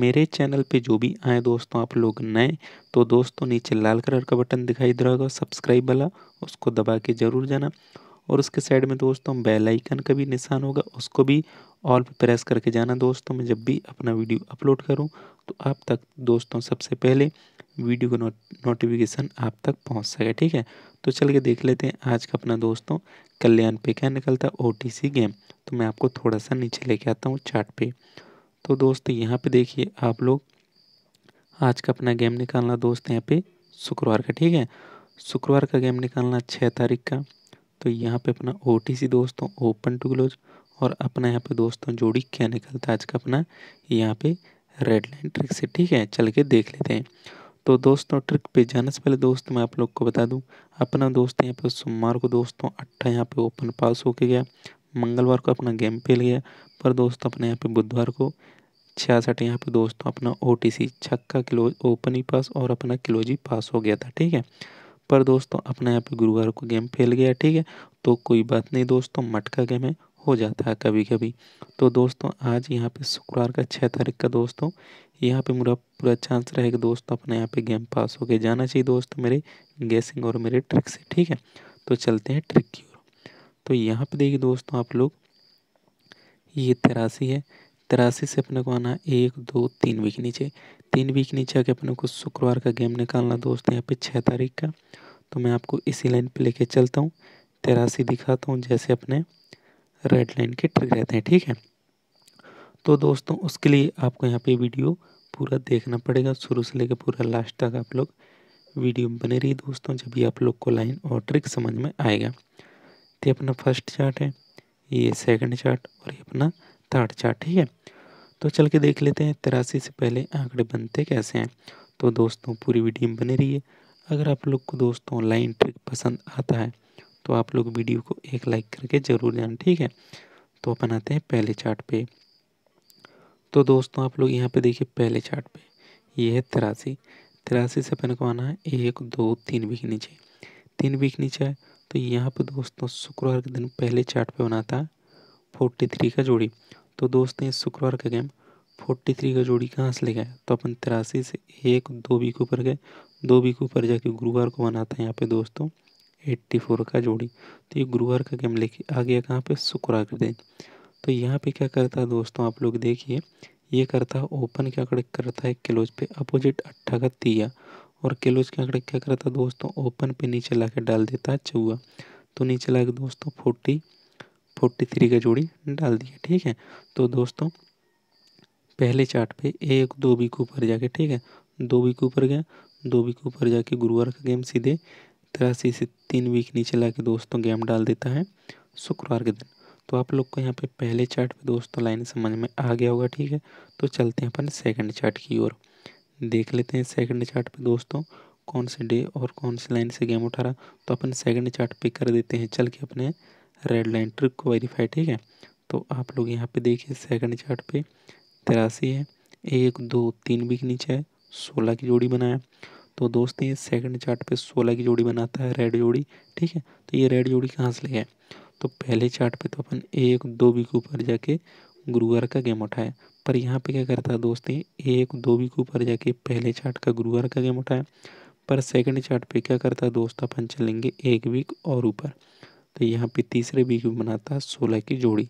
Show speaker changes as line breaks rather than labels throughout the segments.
मेरे चैनल पे जो भी आए दोस्तों आप लोग नए तो दोस्तों नीचे लाल कलर का बटन दिखाई दे रहा होगा सब्सक्राइब वाला उसको दबा के ज़रूर जाना और उसके साइड में दोस्तों बेल आइकन का भी निशान होगा उसको भी ऑल पे प्रेस करके जाना दोस्तों मैं जब भी अपना वीडियो अपलोड करूँ तो आप तक दोस्तों सबसे पहले वीडियो का नोट, नोटिफिकेशन आप तक पहुँच सके ठीक है तो चल के देख लेते हैं आज का अपना दोस्तों कल्याण पे क्या निकलता है ओ गेम तो मैं आपको थोड़ा सा नीचे लेके आता हूँ चार्ट पे तो दोस्त यहाँ पे देखिए आप लोग आज का अपना गेम निकालना दोस्त यहाँ पे शुक्रवार का ठीक है शुक्रवार का गेम निकालना छः तारीख का तो यहाँ पे अपना ओ दोस्तों ओपन टू क्लोज और अपना यहाँ पे दोस्तों जोड़ी क्या निकलता है आज का अपना यहाँ पे रेड लाइन ट्रिक से ठीक है चल के देख लेते हैं तो दोस्तों ट्रिक पे जाने से पहले दोस्त मैं आप लोग को बता दूँ अपना दोस्त यहाँ पे सोमवार को दोस्तों अट्ठा यहाँ पे ओपन पास होके गया मंगलवार को अपना गेम फेल गया पर दोस्तों अपने यहाँ पे बुधवार को छियासठ यहाँ पे दोस्तों तो अपना ओ टी सी छक्का किलो ओपन ही पास और अपना किलोजी पास हो गया था ठीक है पर दोस्तों अपना यहाँ पे गुरुवार को गेम फैल गया ठीक है तो कोई बात नहीं दोस्तों मटका गेम है हो जाता है कभी कभी तो दोस्तों आज यहाँ पे शुक्रवार का छः तारीख का दोस्तों यहाँ पे मेरा पूरा चांस रहेगा दोस्तों अपने यहाँ पे गेम पास हो गया जाना चाहिए दोस्तों मेरे गेसिंग और मेरे ट्रिक से ठीक है तो चलते हैं ट्रिक की ओर तो यहाँ पे देखिए दोस्तों आप लोग ये तिरासी है तिरासी से अपने को आना है एक दो तीन वीक नीचे तीन वीक नीचे आके अपने को शुक्रवार का गेम निकालना दोस्त यहाँ पे छः तारीख का तो मैं आपको इसी लाइन पे लेके चलता हूँ तिरासी दिखाता हूँ जैसे अपने रेड लाइन के ट्रिक रहते हैं ठीक है तो दोस्तों उसके लिए आपको यहाँ पे वीडियो पूरा देखना पड़ेगा शुरू से लेकर पूरा लास्ट तक आप लोग वीडियो बने रही दोस्तों जब ये आप लोग को लाइन और ट्रिक समझ में आएगा तो ये अपना फर्स्ट चार्ट है ये सेकंड चार्ट और ये अपना ताड़ चार्ट ठीक है तो चल के देख लेते हैं तिरासी से पहले आंकड़े बनते कैसे हैं तो दोस्तों पूरी वीडियो में बने रहिए अगर आप लोग को दोस्तों ऑनलाइन ट्रिक पसंद आता है तो आप लोग वीडियो को एक लाइक करके ज़रूर जान ठीक है तो अपन आते हैं पहले चार्ट पे तो दोस्तों आप लोग यहाँ पे देखिए पहले चार्ट पे ये है तिरासी तिरासी से अपन को आना है एक दो तीन वीक नीचे तीन वीक नीचे है तो यहाँ पे दोस्तों शुक्रवार के दिन पहले चार्ट पे बना था फोर्टी थ्री का जोड़ी तो दोस्तों इस शुक्रवार का गेम फोर्टी थ्री का जोड़ी कहाँ से ले गए तो अपन तिरासी से एक दो बी के ऊपर गए दो बी के ऊपर जाके गुरुवार को बनाते हैं यहाँ पे दोस्तों एट्टी फोर का जोड़ी तो ये गुरुवार का गेम लेके आ गया कहाँ पे शुक्रवार के दिन तो यहाँ पे क्या करता है दोस्तों आप लोग देखिए ये करता है ओपन क्या करता है क्लोज पे अपोजिट अट्ठा का तिया और क्लोज क्या क्या करता है दोस्तों ओपन पे नीचे ला डाल देता है चौवा तो नीचे ला दोस्तों फोर्टी फोर्टी थ्री का जोड़ी डाल दिया ठीक है तो दोस्तों पहले चार्ट पे एक दो बी के ऊपर जाके ठीक है दो बी के ऊपर गया दो बी के ऊपर जाके गुरुवार का गेम सीधे तिरासी से तीन वीक नीचे ला के दोस्तों गेम डाल देता है शुक्रवार के दिन तो आप लोग को यहाँ पे पहले चार्ट पे दोस्तों लाइन समझ में आ गया होगा ठीक है तो चलते हैं अपन सेकंड चार्ट की ओर देख लेते हैं सेकंड चार्ट पे दोस्तों कौन से डे और कौन से लाइन से गेम उठा रहा तो अपन सेकंड चार्ट पे कर देते हैं चल के अपने रेड लाइन ट्रिक को वेरीफाई ठीक है तो आप लोग यहाँ पे देखिए सेकंड चार्ट पे तिरासी है एक दो तीन वीक नीचे है सोलह की जोड़ी बनाया तो दोस्तों ये सेकंड चार्ट पे सोलह की जोड़ी बनाता है रेड जोड़ी ठीक है तो ये रेड जोड़ी कहाँ से ले गए तो पहले चार्ट पे तो अपन एक दो के ऊपर जाके गुरुवार का गेम उठाया पर यहाँ पे क्या करता है दोस्तों एक दो के ऊपर जाके पहले चार्ट का गुरुवार का गेम उठाया पर सेकंड चार्ट पे क्या करता है दोस्त अपन चलेंगे एक वीक और ऊपर तो यहाँ पे तीसरे बी क्यूब बनाता सोलह की जोड़ी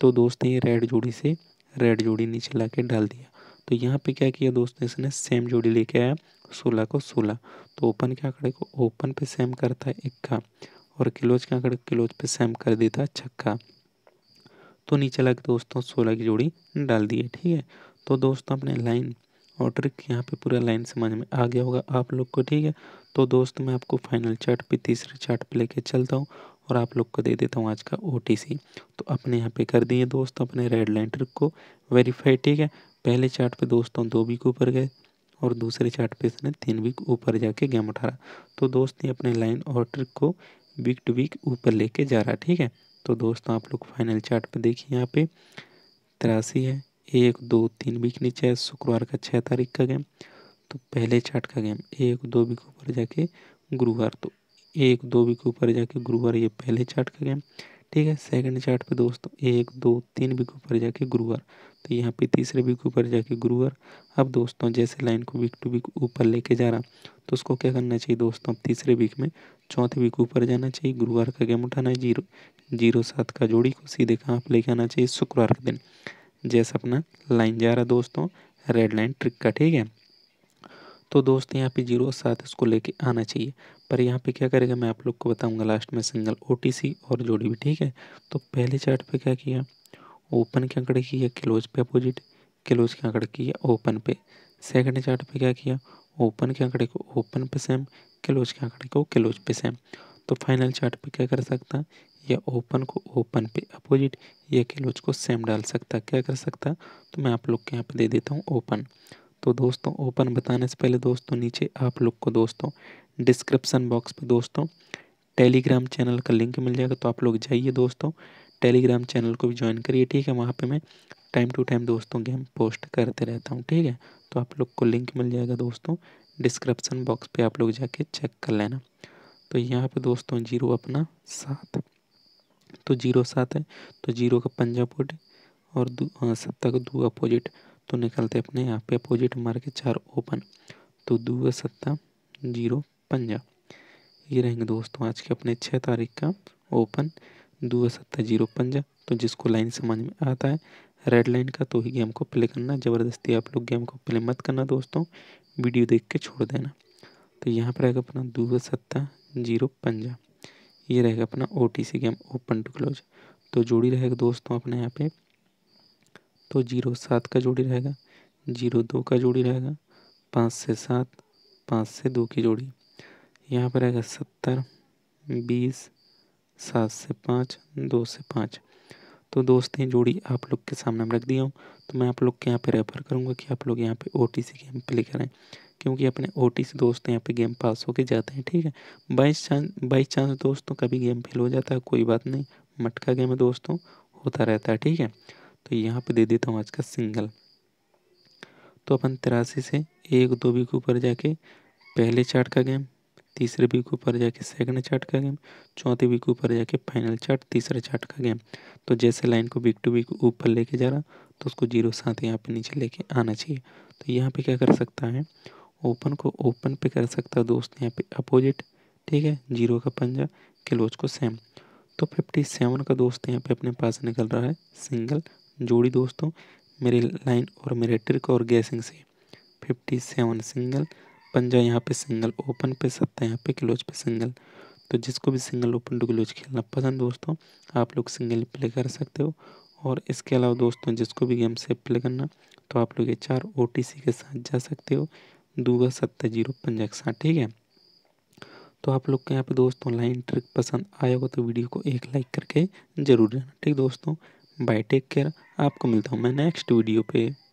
तो दोस्त ने ये रेड जोड़ी से रेड जोड़ी नीचे ला के डाल दिया तो यहाँ पे क्या किया दोस्त ने इसने सेम जोड़ी लेके आया सोलह को सोलह तो ओपन के आंकड़े को ओपन पे सेम करता है इक्का और किलोज के आंकड़े किलोज पे सेम कर देता है छक्का तो नीचे ला के दोस्तों सोलह की जोड़ी डाल दिए ठीक है तो दोस्तों अपने लाइन और ट्रिक यहाँ पे पूरा लाइन समझ में आ गया होगा आप लोग को ठीक है तो दोस्त मैं आपको फाइनल चार्ट पे तीसरे चार्ट पे लेके चलता हूँ और आप लोग को दे देता हूँ आज का ओ तो अपने यहाँ पे कर दिए दोस्तों अपने रेड लेंटर को वेरीफाई ठीक है पहले चार्ट पे दोस्तों दो वीक ऊपर गए और दूसरे चार्ट पे इसने तीन वीक ऊपर जाके गेम उठा तो दोस्त ये अपने लाइन और ट्रिक को वीक टू वीक ऊपर लेके जा रहा ठीक है तो दोस्तों आप लोग फाइनल चार्ट पे देखिए यहाँ पे तिरासी है एक दो तीन वीक नीचे है शुक्रवार का छः तारीख का गेम तो पहले चार्ट का गेम एक दो वीक ऊपर जाके गुरुवार तो एक दो भी के ऊपर जाके गुरुवार ये पहले चार्ट का गेम ठीक है सेकंड चार्ट पे दोस्तों एक दो तीन भी के ऊपर जाके गुरुवार तो यहाँ पे तीसरे भी के ऊपर जाके गुरुवार अब दोस्तों जैसे लाइन को वीक टू वीक ऊपर लेके जा रहा तो उसको क्या करना चाहिए दोस्तों अब तीसरे वीक में चौथे वीक ऊपर जाना चाहिए गुरुवार का गेम उठाना है जीरो जीरो सात का जोड़ी को सीधे कहाँ पर लेके आना चाहिए शुक्रवार के दिन जैसा अपना लाइन जा रहा दोस्तों रेड लाइन ट्रिक का ठीक है तो दोस्त यहाँ पे जीरो सात इसको लेके आना चाहिए पर यहाँ पे क्या करेगा मैं आप लोग को बताऊंगा लास्ट में सिंगल ओ और जोड़ी भी ठीक है तो पहले चार्ट पे क्या किया ओपन के आंकड़े किया क्लोज पे अपोजिट क्लोज के आंकड़े किया ओपन पे सेकंड चार्ट पे क्या किया ओपन के आंकड़े को ओपन पे सेम क्लोज के आंकड़े को क्लोज पे सेम तो फाइनल चार्ट पे क्या कर सकता या ओपन को ओपन पे अपोजिट या क्लोज को सेम डाल सकता क्या कर सकता तो मैं आप लोग के यहाँ पे दे देता हूँ ओपन तो दोस्तों ओपन बताने से पहले दोस्तों नीचे आप लोग को दोस्तों डिस्क्रिप्सन बॉक्स पर दोस्तों टेलीग्राम चैनल का लिंक मिल जाएगा तो आप लोग जाइए दोस्तों टेलीग्राम चैनल को भी ज्वाइन करिए ठीक है वहाँ पे मैं टाइम टू टाइम दोस्तों गेम पोस्ट करते रहता हूँ ठीक है तो आप लोग को लिंक मिल जाएगा दोस्तों डिस्क्रिप्सन बॉक्स पे आप लोग जाके चेक कर लेना तो यहाँ पे दोस्तों जीरो अपना सात तो जीरो सात है तो जीरो का पंजा पोट और हाँ, सत्ता का दो अपोजिट तो निकलते अपने यहाँ पे अपोजिट मार के चार ओपन तो दो सत्ता जीरो पंजा ये रहेंगे दोस्तों आज के अपने छः तारीख का ओपन दो सत्ता जीरो पंजा तो जिसको लाइन समझ में आता है रेड लाइन का तो ही गेम को प्ले करना ज़बरदस्ती आप लोग गेम को प्ले मत करना दोस्तों वीडियो देख के छोड़ देना तो यहाँ पर रहेगा अपना दो सत्ता जीरो पंजा ये रहेगा अपना ओ गेम ओपन टू क्लोज तो जोड़ी रहेगा दोस्तों अपने यहाँ पे तो जीरो सात का जोड़ी रहेगा जीरो दो का जोड़ी रहेगा पाँच से सात पाँच से दो की जोड़ी यहाँ पर रहेगा सत्तर बीस सात से पाँच दो से पाँच तो दोस्त ये जोड़ी आप लोग के सामने रख दिया हूँ तो मैं आप लोग के यहाँ पे रेफर करूँगा कि आप लोग यहाँ पे ओ गेम प्ले करें क्योंकि अपने ओ दोस्त यहाँ पे गेम पास होके जाते हैं ठीक है बाई चांस बाई चांस दोस्तों कभी गेम फेल हो जाता है कोई बात नहीं मटका गेम है दोस्तों होता रहता है ठीक है तो यहाँ पे दे देता हूँ आज का सिंगल तो अपन तिरासी से एक दो बी के ऊपर जाके पहले चार्ट का गेम तीसरे बी के ऊपर जाके सेकंड चार्ट का गेम चौथे बी के ऊपर जाके फाइनल चार्ट तीसरे चार्ट का गेम तो जैसे लाइन को बिक टू बिक ऊपर लेके जा रहा तो उसको जीरो साथ यहाँ पे नीचे लेके आना चाहिए तो यहाँ पे क्या कर सकता है ओपन को ओपन पे कर सकता है दोस्त यहाँ पे अपोजिट ठीक है जीरो का पंजा क्लोज को सेम तो फिफ्टी सेवन का दोस्त यहाँ पे अपने पास निकल रहा है सिंगल जोड़ी दोस्तों मेरे लाइन और मेरे ट्रिक और गैसिंग से फिफ्टी सेवन सिंगल पंजा यहाँ पे सिंगल ओपन पे सत्ता यहाँ पे क्लोज पे सिंगल तो जिसको भी सिंगल ओपन टू क्लोज खेलना पसंद दोस्तों आप लोग सिंगल प्ले कर सकते हो और इसके अलावा दोस्तों जिसको भी गेम से प्ले करना तो आप लोग ये चार ओ के साथ जा सकते हो दूगा सत्ता जीरो पंजा के साथ ठीक है तो आप लोग के यहाँ पे दोस्तों लाइन ट्रिक पसंद आया हो तो वीडियो को एक लाइक करके ज़रूर जाना ठीक दोस्तों बाय टेक केयर आपको मिलता हूँ मैं नेक्स्ट वीडियो पे